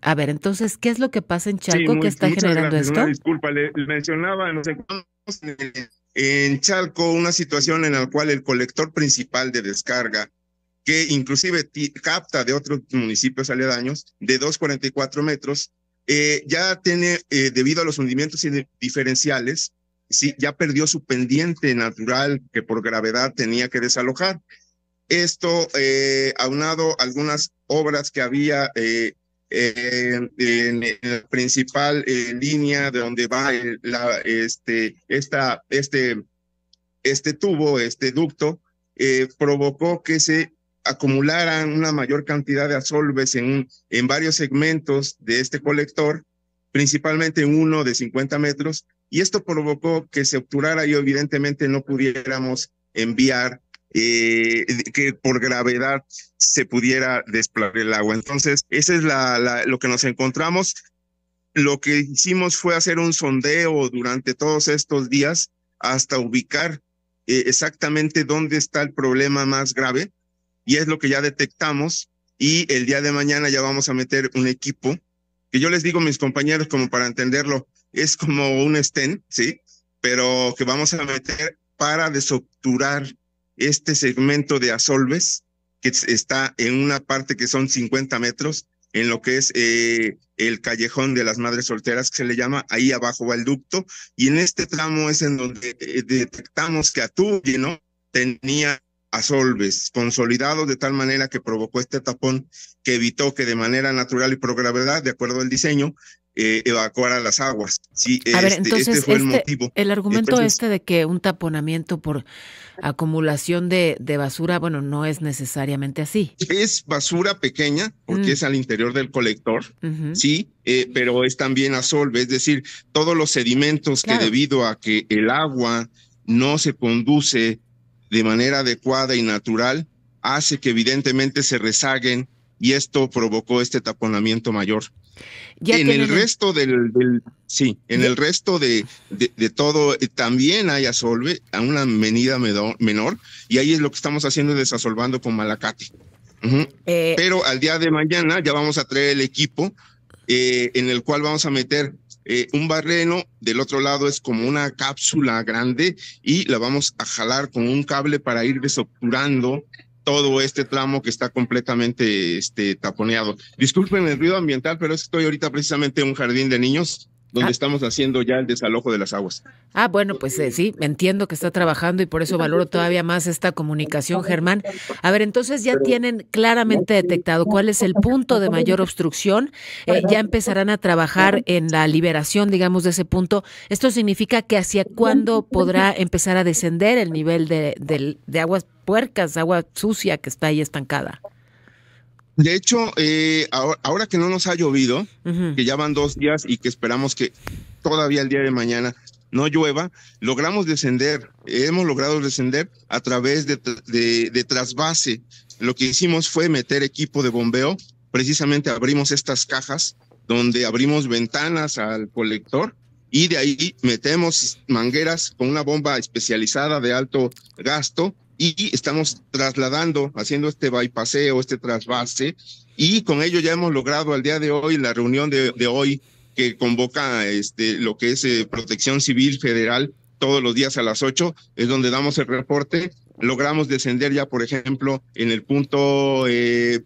A ver, entonces, ¿qué es lo que pasa en Chalco que está generando gracias. esto? disculpa, le, mencionaba, nos encontramos en Chalco una situación en la cual el colector principal de descarga, que inclusive capta de otros municipios aledaños, de 2,44 metros, eh, ya tiene, eh, debido a los hundimientos diferenciales, sí, ya perdió su pendiente natural que por gravedad tenía que desalojar. Esto, eh, aunado a algunas obras que había eh, en, la principal eh, línea de donde va la, este, esta, este, este tubo, este ducto, eh, provocó que se acumularan una mayor cantidad de asolves en, en varios segmentos de este colector, principalmente en uno de 50 metros, y esto provocó que se obturara y evidentemente no pudiéramos enviar eh, que por gravedad se pudiera desplazar el agua. Entonces, eso es lo que nos encontramos. Lo que hicimos fue hacer un sondeo durante todos estos días hasta ubicar eh, exactamente dónde está el problema más grave y es lo que ya detectamos y el día de mañana ya vamos a meter un equipo que yo les digo mis compañeros como para entenderlo, es como un estén, ¿sí? Pero que vamos a meter para desobturar este segmento de Asolves, que está en una parte que son 50 metros, en lo que es eh, el callejón de las madres solteras, que se le llama, ahí abajo va el ducto, y en este tramo es en donde eh, detectamos que atubi ¿no? Tenía asolves consolidados de tal manera que provocó este tapón que evitó que de manera natural y por gravedad, de acuerdo al diseño, eh, evacuar a las aguas. Sí, este, entonces, este fue el este, motivo. El argumento este de que un taponamiento por acumulación de, basura, bueno, no es necesariamente así. Es basura pequeña, porque mm. es al interior del colector, sí, eh, pero es también a es decir, todos los sedimentos que debido a que el agua no se conduce de manera adecuada y natural, hace que evidentemente se rezaguen y esto provocó este taponamiento mayor. en el resto del, sí, en el resto de, todo eh, también hay asolve a una medida menor y ahí es lo que estamos haciendo desasolvando con Malacate. Eh, Pero al día de mañana ya vamos a traer el equipo eh, en el cual vamos a meter un barreno, del otro lado es como una cápsula grande y la vamos a jalar con un cable para ir desobturando todo este tramo que está completamente este, taponeado. Disculpen el ruido ambiental, pero es que estoy ahorita precisamente en un jardín de niños donde ah. estamos haciendo ya el desalojo de las aguas. Ah, bueno, pues eh, sí, entiendo que está trabajando y por eso valoro todavía más esta comunicación, Germán. A ver, entonces ya tienen claramente detectado cuál es el punto de mayor obstrucción, eh, ya empezarán a trabajar en la liberación, digamos, de ese punto. Esto significa que hacia cuándo podrá empezar a descender el nivel de, de aguas puercas, agua sucia que está ahí estancada. De hecho, eh, ahora, que no nos ha llovido, que ya van dos días y que esperamos que todavía el día de mañana no llueva, logramos descender, hemos logrado descender a través de, de, de, trasvase. Lo que hicimos fue meter equipo de bombeo, precisamente abrimos estas cajas donde abrimos ventanas al colector y de ahí metemos mangueras con una bomba especializada de alto gasto y estamos trasladando, haciendo este bypaseo, este trasvase, y con ello ya hemos logrado al día de hoy la reunión de, hoy que convoca este, lo que es eh, Protección Civil Federal todos los días a las 8, es donde damos el reporte. Logramos descender ya, por ejemplo, en el punto 15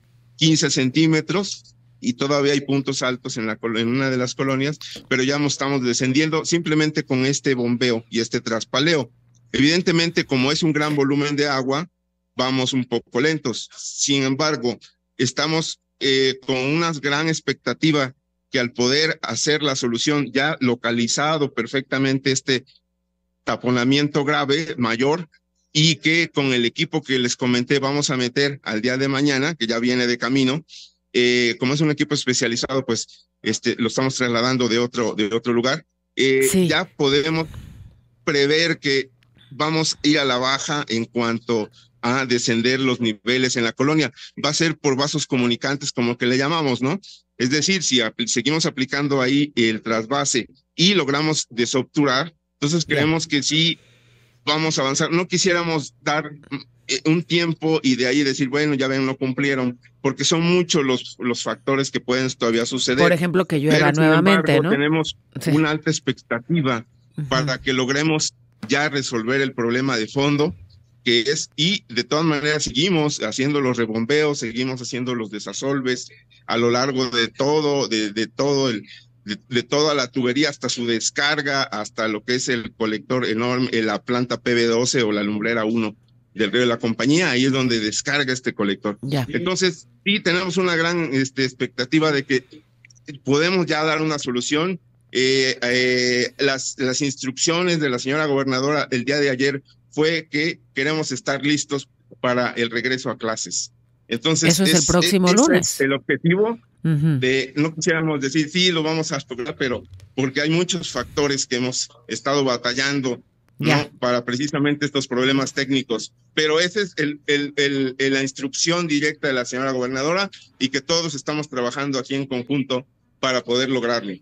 eh, centímetros y todavía hay puntos altos en, la, en una de las colonias, pero ya estamos descendiendo simplemente con este bombeo y este traspaleo. Evidentemente, como es un gran volumen de agua, vamos un poco lentos. Sin embargo, estamos eh, con una gran expectativa que al poder hacer la solución ya localizado perfectamente este taponamiento grave mayor y que con el equipo que les comenté vamos a meter al día de mañana, que ya viene de camino, eh, como es un equipo especializado, pues este, lo estamos trasladando de otro, de otro lugar, eh, ya podemos prever que vamos a ir a la baja en cuanto a descender los niveles en la colonia. Va a ser por vasos comunicantes, como que le llamamos, ¿no? Es decir, si seguimos aplicando ahí el trasvase y logramos desobturar, entonces creemos que sí vamos a avanzar. No quisiéramos dar mm, eh, un tiempo y de ahí decir, bueno, ya ven, no cumplieron, porque son muchos los, los factores que pueden todavía suceder. Por ejemplo, que llueva nuevamente, ¿no? Tenemos una alta expectativa para que logremos ya resolver el problema de fondo que es, y de todas maneras seguimos haciendo los rebombeos, seguimos haciendo los desasolves a lo largo de todo, de, todo el, de, toda la tubería hasta su descarga, hasta lo que es el colector enorme, la planta PB12 o la lumbrera 1 del río de la compañía, ahí es donde descarga este colector. Entonces, sí tenemos una gran este, expectativa de que podemos ya dar una solución eh, eh, las, las instrucciones de la señora gobernadora el día de ayer fue que queremos estar listos para el regreso a clases. Entonces, Eso es, el próximo lunes. el objetivo de, no quisiéramos decir, sí, lo vamos a lograr, pero porque hay muchos factores que hemos estado batallando para precisamente estos problemas técnicos. Pero esa es el, el, la instrucción directa de la señora gobernadora y que todos estamos trabajando aquí en conjunto para poder lograrlo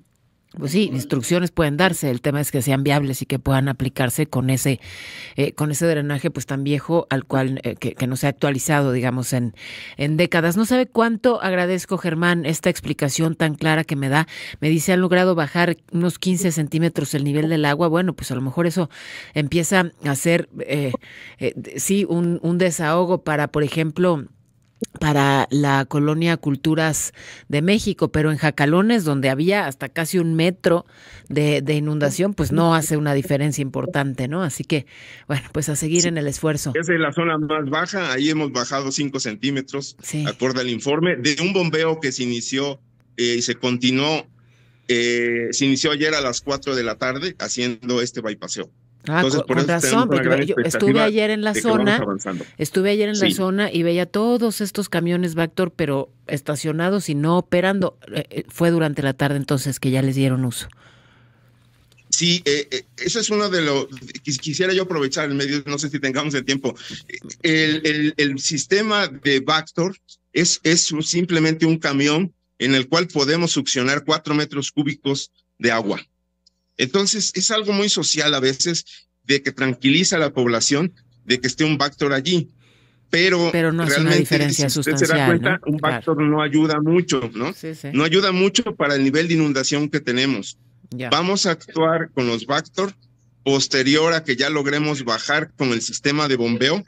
pues sí, instrucciones pueden darse, el tema es que sean viables y que puedan aplicarse con ese, eh, con ese drenaje pues tan viejo al cual eh, que, que, no se ha actualizado, digamos, en, en décadas. No sabe cuánto agradezco, Germán, esta explicación tan clara que me da. Me dice, han logrado bajar unos 15 centímetros el nivel del agua. Bueno, pues a lo mejor eso empieza a ser, eh, eh sí, un, un desahogo para, por ejemplo, para la colonia Culturas de México, pero en Jacalones, donde había hasta casi un metro de, inundación, pues no hace una diferencia importante, ¿no? Así que, bueno, pues a seguir en el esfuerzo. Es la zona más baja, ahí hemos bajado 5 centímetros, sí. acorde al informe, de un bombeo que se inició eh, y se continuó, eh, se inició ayer a las 4 de la tarde haciendo este bypaseo. Ah, con, por razón, porque estuve ayer en la zona, estuve ayer en la zona y veía todos estos camiones Bactor, pero estacionados y no operando. Eh, eh, fue durante la tarde entonces que ya les dieron uso. Sí, eh, eso es uno de los... Quisiera yo aprovechar el medio, no sé si tengamos el tiempo. El, sistema de Vactor es, es simplemente un camión en el cual podemos succionar cuatro metros cúbicos de agua. Entonces, es algo muy social a veces de que tranquiliza a la población de que esté un vector allí. Pero, no realmente, una diferencia si se da cuenta, un vector no ayuda mucho, ¿no? No ayuda mucho para el nivel de inundación que tenemos. Vamos a actuar con los vectores posterior a que ya logremos bajar con el sistema de bombeo,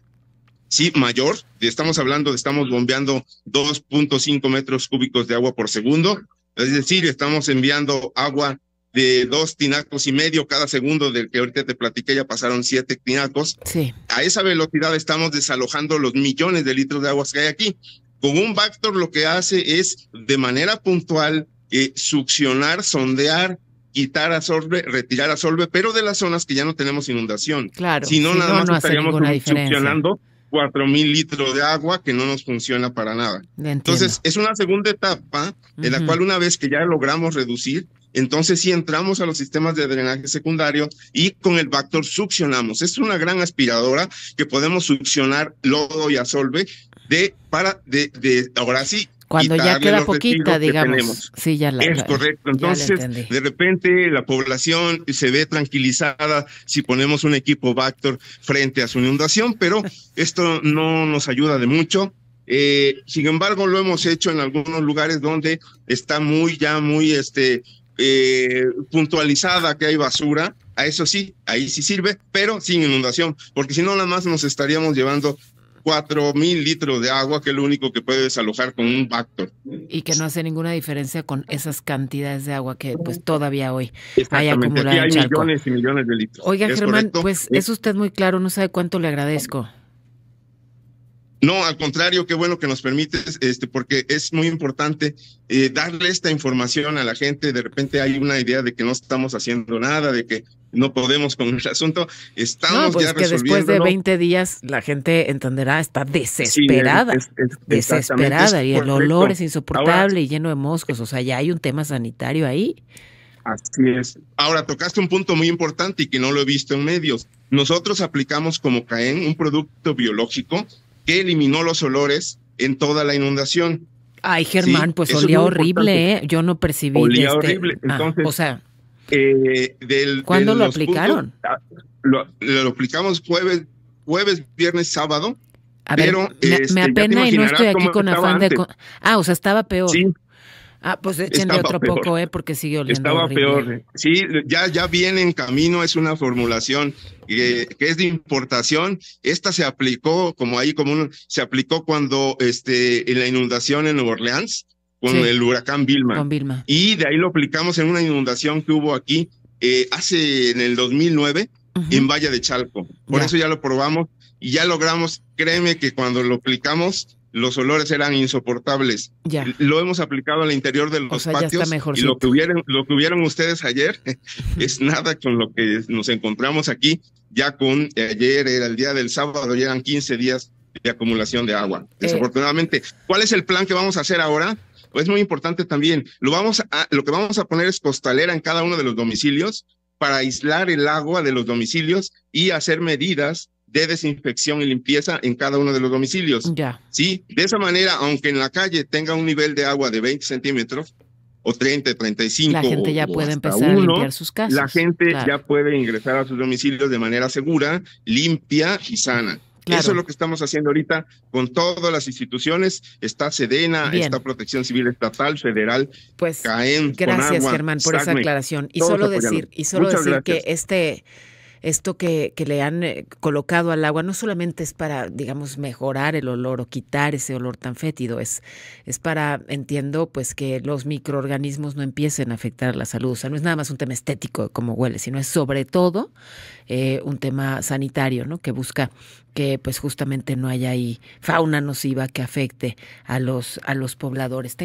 sí, mayor. Estamos hablando de estamos bombeando 2.5 metros cúbicos de agua por segundo. Es decir, estamos enviando agua de dos tinacos y medio cada segundo del que ahorita te platiqué, ya pasaron siete tinacos. Sí. A esa velocidad estamos desalojando los millones de litros de aguas que hay aquí. Con un Bactor lo que hace es de manera puntual eh, succionar, sondear, quitar absorbe retirar absorbe pero de las zonas que ya no tenemos inundación. Claro. Si no, nada más estaríamos succionando cuatro mil litros de agua que no nos funciona para nada. Entonces, es una segunda etapa en la cual una vez que ya logramos reducir, entonces si entramos a los sistemas de drenaje secundario y con el Bactor succionamos. Es una gran aspiradora que podemos succionar lodo y asolve de para de, de ahora sí cuando ya queda poquita, digamos. sí, ya la, es correcto. Entonces, de repente la población se ve tranquilizada si ponemos un equipo Bactor frente a su inundación, pero esto no nos ayuda de mucho. Eh, sin embargo, lo hemos hecho en algunos lugares donde está muy, ya muy, este, eh, puntualizada que hay basura, a eso sí, ahí sí sirve, pero sin inundación, porque si no, nada más nos estaríamos llevando cuatro mil litros de agua, que es lo único que puede desalojar con un factor Y que no hace ninguna diferencia con esas cantidades de agua que pues todavía hoy hay acumulada. hay millones y millones de litros. Oiga, Germán, pues es usted muy claro, no sabe cuánto le agradezco. No, al contrario, qué bueno que nos permites, este, porque es muy importante eh, darle esta información a la gente. De repente hay una idea de que no estamos haciendo nada, de que no podemos con el asunto. Estamos no, pues ya que después de 20 días la gente entenderá, está desesperada. desesperada y el olor es insoportable y lleno de moscos. O sea, ya hay un tema sanitario ahí. Así es. Ahora, tocaste un punto muy importante y que no lo he visto en medios. Nosotros aplicamos como CAEN un producto biológico que eliminó los olores en toda la inundación. Ay, Germán, pues olía horrible, ¿eh? Yo no percibí. Olía este, horrible. Ah, Entonces, o sea, eh, del, ¿cuándo lo aplicaron? Ah, lo, aplicamos jueves, jueves, viernes, sábado. A ver, pero, me, este, apena y no estoy aquí con afán de. Ah, o sea, estaba peor. Ah, pues échenle otro poco, ¿eh? Porque sigue oliendo. Estaba peor. Sí, ya, ya viene en camino, es una formulación que, es de importación. Esta se aplicó, como ahí, como un, se aplicó cuando este, en la inundación en Nueva Orleans con el huracán Vilma. Y de ahí lo aplicamos en una inundación que hubo aquí eh, hace en el 2009 en Valle de Chalco. Por eso ya lo probamos y ya logramos, créeme que cuando lo aplicamos los olores eran insoportables. Ya. Lo hemos aplicado al interior de los patios y lo que hubieron lo que ustedes ayer es nada con lo que nos encontramos aquí. Ya con eh, ayer era el día del sábado, y eran 15 días de acumulación de agua. Eh. Desafortunadamente, ¿cuál es el plan que vamos a hacer ahora? es pues muy importante también. Lo vamos a, lo que vamos a poner es costalera en cada uno de los domicilios para aislar el agua de los domicilios y hacer medidas de desinfección y limpieza en cada uno de los domicilios. Ya. Sí, de esa manera, aunque en la calle tenga un nivel de agua de 20 centímetros o 30, 35, la gente ya puede empezar a limpiar sus casas. La gente ya puede ingresar a sus domicilios de manera segura, limpia y sana. Eso es lo que estamos haciendo ahorita con todas las instituciones. Está Sedena, está Protección Civil Estatal, Federal. Pues CAEN, gracias, Germán, por esa aclaración. Y solo decir, y solo decir que este esto que, le han eh, colocado al agua no solamente es para, digamos, mejorar el olor o quitar ese olor tan fétido, es, es para, entiendo, pues que los microorganismos no empiecen a afectar la salud. O sea, no es nada más un tema estético como huele, sino es sobre todo eh, un tema sanitario, ¿no? Que busca que pues justamente no haya ahí fauna nociva que afecte a los, a los pobladores.